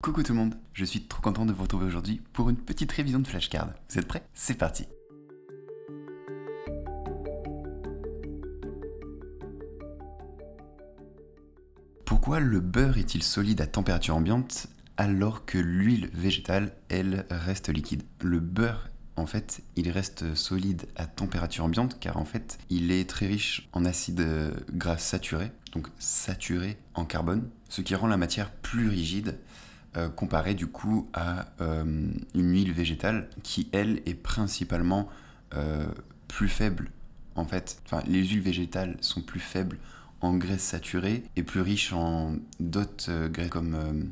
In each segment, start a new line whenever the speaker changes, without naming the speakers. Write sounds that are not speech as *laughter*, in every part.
Coucou tout le monde, je suis trop content de vous retrouver aujourd'hui pour une petite révision de flashcard. Vous êtes prêts C'est parti Pourquoi le beurre est-il solide à température ambiante alors que l'huile végétale, elle, reste liquide Le beurre en fait, il reste solide à température ambiante car en fait, il est très riche en acides euh, gras saturés, donc saturés en carbone, ce qui rend la matière plus rigide euh, comparé du coup à euh, une huile végétale qui, elle, est principalement euh, plus faible. En fait, enfin, les huiles végétales sont plus faibles en graisses saturées et plus riches en d'autres graisses comme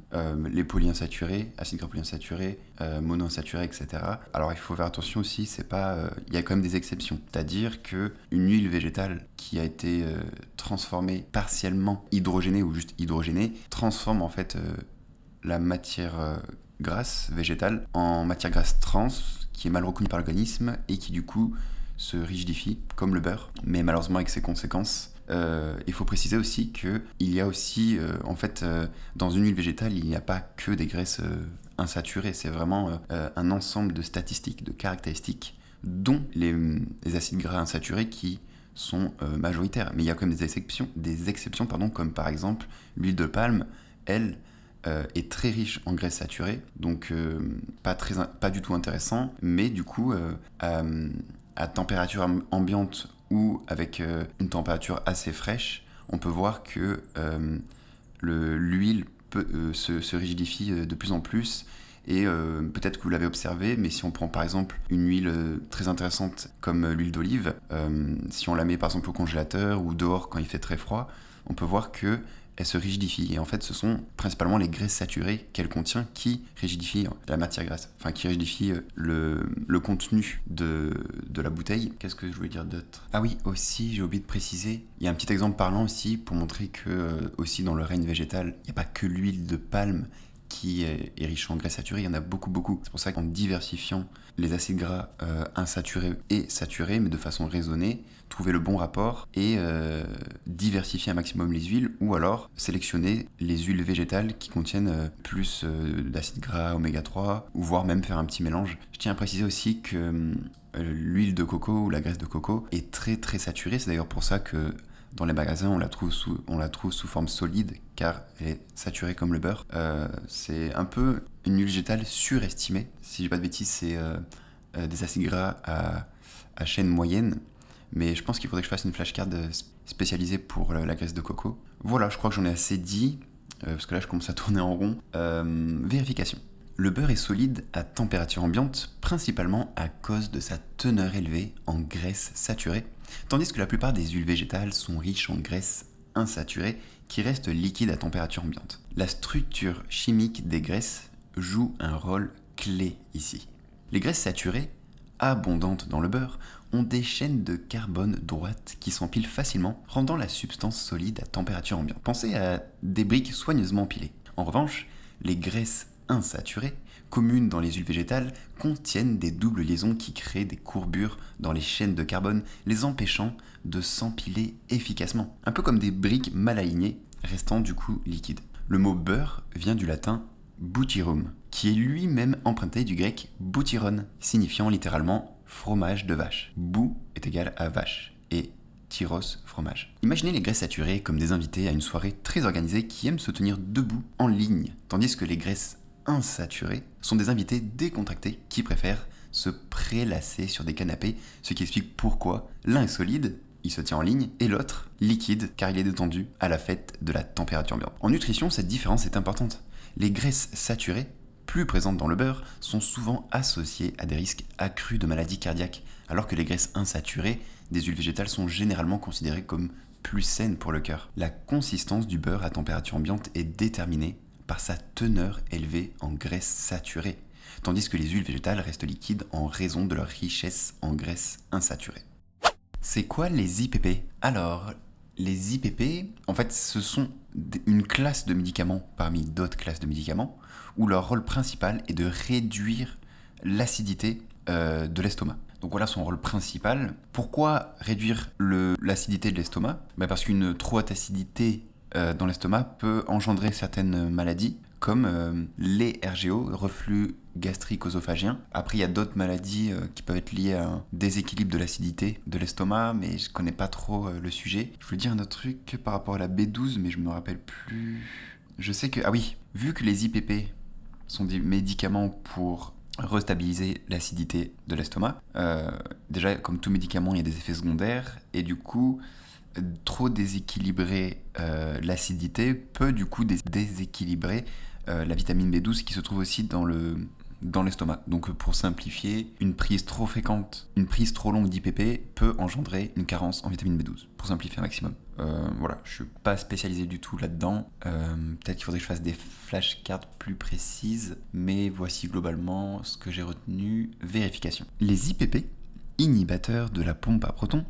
les polyinsaturés, acides gras polyinsaturés, monoinsaturés, etc. Alors il faut faire attention aussi, c'est pas, il y a quand même des exceptions. C'est-à-dire que une huile végétale qui a été transformée partiellement hydrogénée ou juste hydrogénée transforme en fait la matière euh, grasse végétale en matière grasse trans qui est mal reconnue par l'organisme et qui du coup se rigidifie comme le beurre, mais malheureusement avec ses conséquences. Euh, il faut préciser aussi que il y a aussi, euh, en fait, dans une huile végétale, il n'y a pas que des graisses insaturées. C'est vraiment un ensemble de statistiques, de caractéristiques, dont les, acides gras insaturés qui sont majoritaires. Mais il y a quand même des exceptions, des exceptions pardon, comme par exemple l'huile de palme, elle, euh, est très riche en graisse saturée donc euh, pas, très, pas du tout intéressant, mais du coup, euh, à, température ambiante ou avec une température assez fraîche, on peut voir que l'huile se, rigidifie de plus en plus. Et peut-être que vous l'avez observé, mais si on prend par exemple une huile très intéressante comme l'huile d'olive, si on la met par exemple au congélateur ou dehors quand il fait très froid, on peut voir que elle se rigidifie. Et en fait, ce sont principalement les graisses saturées qu'elle contient qui rigidifient la matière grasse, enfin qui rigidifient euh, le, contenu de, la bouteille. Qu'est-ce que je voulais dire d'autre Ah oui, aussi, j'ai oublié de préciser, il y a un petit exemple parlant aussi pour montrer que, euh, aussi dans le règne végétal, il n'y a pas que l'huile de palme qui est, riche en graisses saturées, il y en a beaucoup, beaucoup. C'est pour ça qu'en diversifiant les acides gras euh, insaturés et saturés, mais de façon raisonnée, trouver le bon rapport et euh, diversifier un maximum les huiles, ou alors sélectionner les huiles végétales qui contiennent euh, plus d'acides gras, oméga 3, ou voire même faire un petit mélange. Je tiens à préciser aussi que l'huile de coco ou la graisse de coco est très très saturée, c'est d'ailleurs pour ça que dans les magasins, on la trouve sous, on la trouve sous forme solide car elle est saturée comme le beurre. Euh, c'est un peu une huile végétale surestimée. Si j'ai pas de bêtises, c'est euh, euh, des acides gras à, chaîne moyenne. Mais je pense qu'il faudrait que je fasse une flashcard spécialisée pour la, graisse de coco. Voilà, je crois que j'en ai assez dit, parce que là je commence à *laughs* tourner en rond. vérification. Le beurre est solide à température ambiante principalement à cause de sa teneur élevée en graisse saturée, tandis que la plupart des huiles végétales sont riches en graisse insaturée qui reste liquide à température ambiante. La structure chimique des graisses joue un rôle clé ici. Les graisses saturées, abondantes dans le beurre, ont des chaînes de carbone droites qui s'empilent facilement, rendant la substance solide à température ambiante. Pensez à des briques soigneusement pilées. En revanche, les graisses insaturées, communes dans les huiles végétales, contiennent des doubles liaisons qui créent des courbures dans les chaînes de carbone, les empêchant de s'empiler efficacement, un peu comme des briques mal alignées, restant du coup liquides. Le mot beurre vient du latin butyrum, qui est lui-même emprunté du grec butyron, signifiant littéralement fromage de vache. Bou est égal à vache et tyros fromage. Imaginez les graisses saturées comme des invités à une soirée très organisée qui aiment se tenir debout en ligne, tandis que les graisses insaturés sont des invités décontractés qui préfèrent se prélasser sur des canapés, ce qui explique pourquoi l'un est solide, il se tient en ligne, et l'autre liquide, car il est détendu à la fête de la température ambiante. En nutrition, cette différence est importante. Les graisses saturées, plus présentes dans le beurre, sont souvent associées à des risques accrus de maladies cardiaques, alors que les graisses insaturées des huiles végétales sont généralement considérées comme plus saines pour le cœur. La consistance du beurre à température ambiante est déterminée par sa teneur élevée en graisse saturée, tandis que les huiles végétales restent liquides en raison de leur richesse en graisse insaturée. C'est quoi les IPP Alors, les IPP, en fait, ce sont une classe de médicaments parmi d'autres classes de médicaments où leur rôle principal est de réduire l'acidité euh, de l'estomac. Donc voilà son rôle principal. Pourquoi réduire l'acidité de l'estomac ben Parce qu'une trop haute acidité euh, dans l'estomac peut engendrer certaines maladies comme euh, les RGO, reflux gastrique œsophagien Après, il y a d'autres maladies euh, qui peuvent être liées à un déséquilibre de l'acidité de l'estomac, mais je connais pas trop le sujet. Je voulais dire un autre truc par rapport à la B12, mais je me rappelle plus. Je sais que ah oui, vu que les IPP sont des médicaments pour restabiliser l'acidité de l'estomac. déjà, comme tout médicament, il y a des effets secondaires, et du coup, trop déséquilibrer euh, l'acidité peut du coup déséquilibrer euh, la vitamine B12 qui se trouve aussi dans le dans l'estomac. Donc euh, pour simplifier, une prise trop fréquente, une prise trop longue d'IPP peut engendrer une carence en vitamine B12, pour simplifier un maximum. voilà, je suis pas spécialisé du tout là-dedans. Peut-être qu'il faudrait que je fasse des flashcards plus précises, mais voici globalement ce que j'ai retenu. Vérification. Les IPP, inhibateurs de la pompe à protons,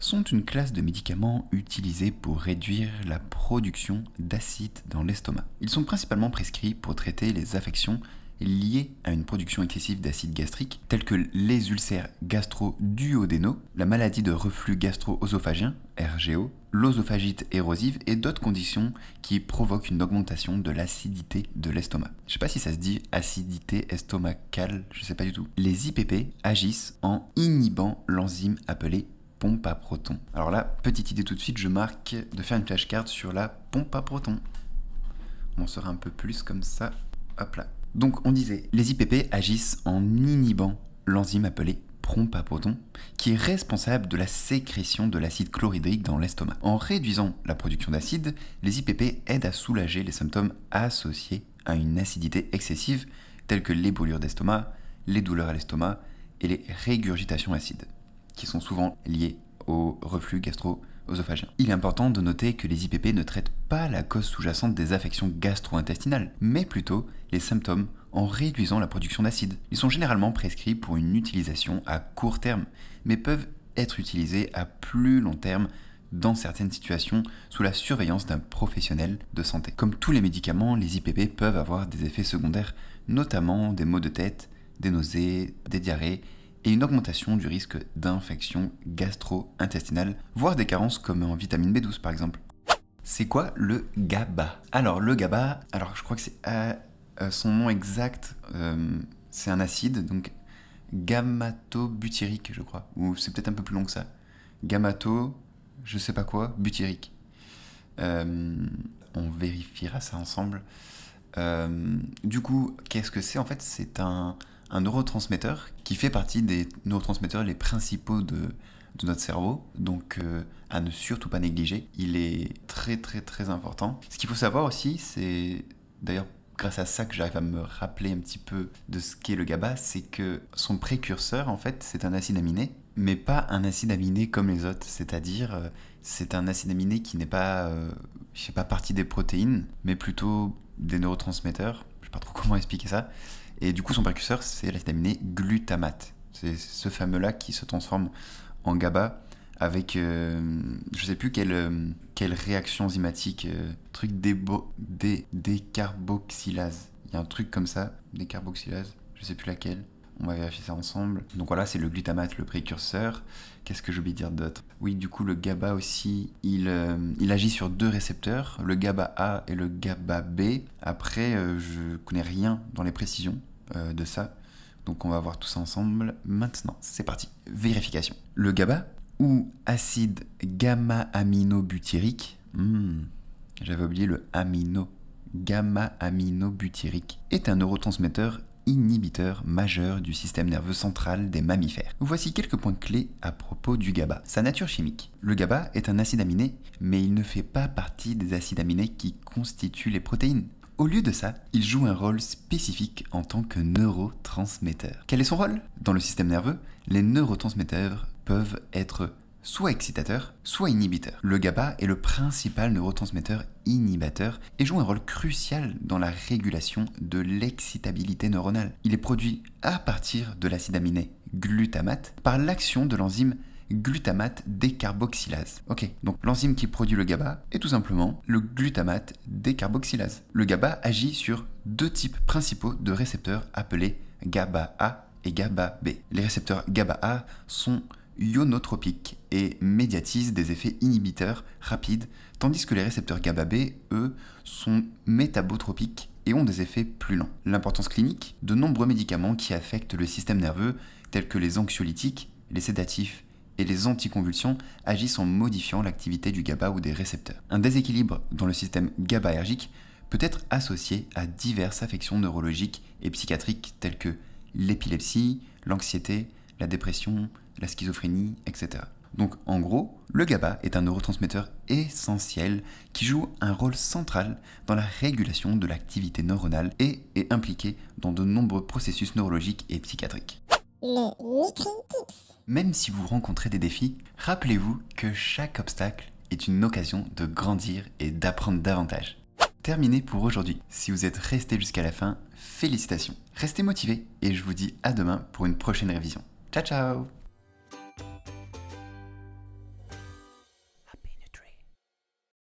sont une classe de médicaments utilisés pour réduire la production d'acide dans l'estomac. Ils sont principalement prescrits pour traiter les affections liées à une production excessive d'acide gastrique, telles que les ulcères gastro-duodénaux, la maladie de reflux gastro-œsophagien, RGO, l'œsophagite érosive et d'autres conditions qui provoquent une augmentation de l'acidité de l'estomac. Je sais pas si ça se dit acidité estomacale, je ne sais pas du tout. Les IPP agissent en inhibant l'enzyme appelée pompe à proton. Alors là, petite idée tout de suite, je marque de faire une flashcard sur la pompe à proton. On sera un peu plus comme ça. Hop là. Donc on disait, les IPP agissent en inhibant l'enzyme appelée pompe à proton, qui est responsable de la sécrétion de l'acide chlorhydrique dans l'estomac. En réduisant la production d'acide, les IPP aident à soulager les symptômes associés à une acidité excessive, tels que les brûlures d'estomac, les douleurs à l'estomac et les régurgitations acides qui sont souvent liées au reflux gastro-œsophagien. Il est important de noter que les IPP ne traitent pas la cause sous-jacente des affections gastro-intestinales, mais plutôt les symptômes en réduisant la production d'acide. Ils sont généralement prescrits pour une utilisation à court terme, mais peuvent être utilisés à plus long terme dans certaines situations sous la surveillance d'un professionnel de santé. Comme tous les médicaments, les IPP peuvent avoir des effets secondaires, notamment des maux de tête, des nausées, des diarrhées et une augmentation du risque d'infection gastro-intestinale, voire des carences comme en vitamine B12 par exemple. C'est quoi le GABA Alors le GABA, alors je crois que c'est euh, euh, son nom exact, euh, c'est un acide, donc butyrique je crois, ou c'est peut-être un peu plus long que ça. Gamato, je sais pas quoi, butyrique. on vérifiera ça ensemble. du coup, qu'est-ce que c'est En fait, c'est un, un neurotransmetteur qui fait partie des neurotransmetteurs les principaux de, de notre cerveau, donc euh, à ne surtout pas négliger. Il est très très très important. Ce qu'il faut savoir aussi, c'est d'ailleurs grâce à ça que j'arrive à me rappeler un petit peu de ce qu'est le GABA, c'est que son précurseur en fait c'est un acide aminé, mais pas un acide aminé comme les autres, c'est-à-dire euh, c'est un acide aminé qui n'est pas, je euh, sais pas partie des protéines, mais plutôt des neurotransmetteurs. Je sais pas trop *laughs* comment expliquer ça. Et du coup, son précurseur, c'est la vitamine e glutamate. C'est ce fameux-là qui se transforme en GABA avec, je euh, je sais plus quelle, euh, quelle réaction enzymatique, euh, truc des décarboxylase. Il y a un truc comme ça, décarboxylase, je sais plus laquelle. On va vérifier ça ensemble. Donc voilà, c'est le glutamate, le précurseur. Qu'est-ce que j'ai de dire d'autre Oui, du coup, le GABA aussi, il, euh, il agit sur deux récepteurs, le GABA A et le GABA B. Après, je euh, je connais rien dans les précisions euh, de ça. Donc on va voir tout ça ensemble maintenant. C'est parti. Vérification. Le GABA, ou acide gamma-aminobutyrique, hmm, j'avais oublié le amino, gamma-aminobutyrique, est un neurotransmetteur inhibiteur majeur du système nerveux central des mammifères. Voici quelques points clés à propos du GABA, sa nature chimique. Le GABA est un acide aminé, mais il ne fait pas partie des acides aminés qui constituent les protéines. Au lieu de ça, il joue un rôle spécifique en tant que neurotransmetteur. Quel est son rôle Dans le système nerveux, les neurotransmetteurs peuvent être soit excitateur, soit inhibiteur. Le GABA est le principal neurotransmetteur inhibateur et joue un rôle crucial dans la régulation de l'excitabilité neuronale. Il est produit à partir de l'acide aminé glutamate par l'action de l'enzyme glutamate décarboxylase. Ok, donc l'enzyme qui produit le GABA est tout simplement le glutamate décarboxylase. Le GABA agit sur deux types principaux de récepteurs appelés GABA-A et GABA-B. Les récepteurs GABA-A sont ionotropiques et médiatise des effets inhibiteurs rapides, tandis que les récepteurs GABA B, eux, sont métabotropiques et ont des effets plus lents. L'importance clinique De nombreux médicaments qui affectent le système nerveux, tels que les anxiolytiques, les sédatifs et les anticonvulsions agissent en modifiant l'activité du GABA ou des récepteurs. Un déséquilibre dans le système GABAergique peut être associé à diverses affections neurologiques et psychiatriques telles que l'épilepsie, l'anxiété, la dépression, la schizophrénie, etc. Donc en gros, le GABA est un neurotransmetteur essentiel qui joue un rôle central dans la régulation de l'activité neuronale et est impliqué dans de nombreux processus neurologiques et psychiatriques. Même si vous rencontrez des défis, rappelez-vous que chaque obstacle est une occasion de grandir et d'apprendre davantage. Terminé pour aujourd'hui. Si vous êtes resté jusqu'à la fin, félicitations. Restez motivés et je vous dis à demain pour une prochaine révision. Ciao ciao